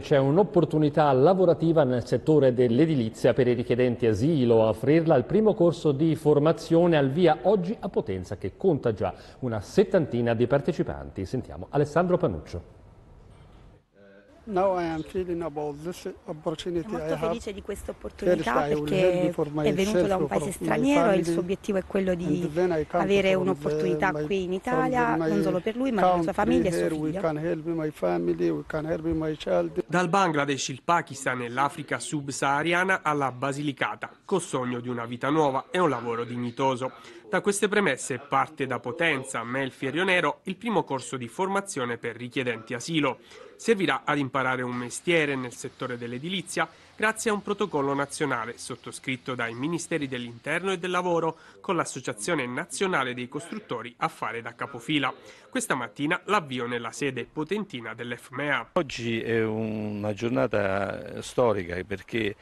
C'è un'opportunità lavorativa nel settore dell'edilizia per i richiedenti asilo. A offrirla il primo corso di formazione al via oggi a Potenza che conta già una settantina di partecipanti. Sentiamo Alessandro Panuccio. Sono molto felice di questa opportunità perché è venuto da un paese straniero e il suo obiettivo è quello di avere un'opportunità qui in Italia, non solo per lui ma per la sua famiglia e suo figlio. Dal Bangladesh, il Pakistan e l'Africa subsahariana alla Basilicata, col sogno di una vita nuova e un lavoro dignitoso. Da queste premesse parte da Potenza, Melfi e Rionero il primo corso di formazione per richiedenti asilo servirà ad imparare un mestiere nel settore dell'edilizia grazie a un protocollo nazionale sottoscritto dai Ministeri dell'Interno e del Lavoro con l'Associazione Nazionale dei Costruttori a fare da capofila. Questa mattina l'avvio nella sede potentina dell'EFMEA. Oggi è una giornata storica perché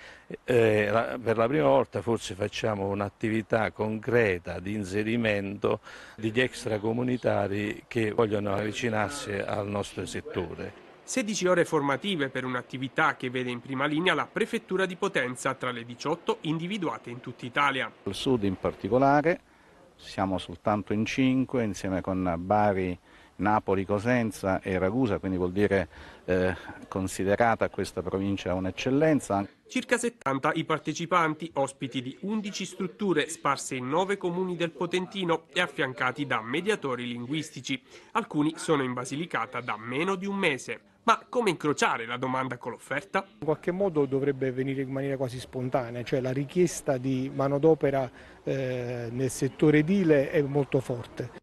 eh, per la prima volta forse facciamo un'attività concreta di inserimento degli extracomunitari che vogliono avvicinarsi al nostro settore. 16 ore formative per un'attività che vede in prima linea la prefettura di Potenza tra le 18 individuate in tutta Italia. Al sud in particolare siamo soltanto in 5 insieme con Bari Napoli, Cosenza e Ragusa, quindi vuol dire eh, considerata questa provincia un'eccellenza. Circa 70 i partecipanti, ospiti di 11 strutture sparse in 9 comuni del Potentino e affiancati da mediatori linguistici. Alcuni sono in Basilicata da meno di un mese. Ma come incrociare la domanda con l'offerta? In qualche modo dovrebbe venire in maniera quasi spontanea, cioè la richiesta di manodopera eh, nel settore edile è molto forte.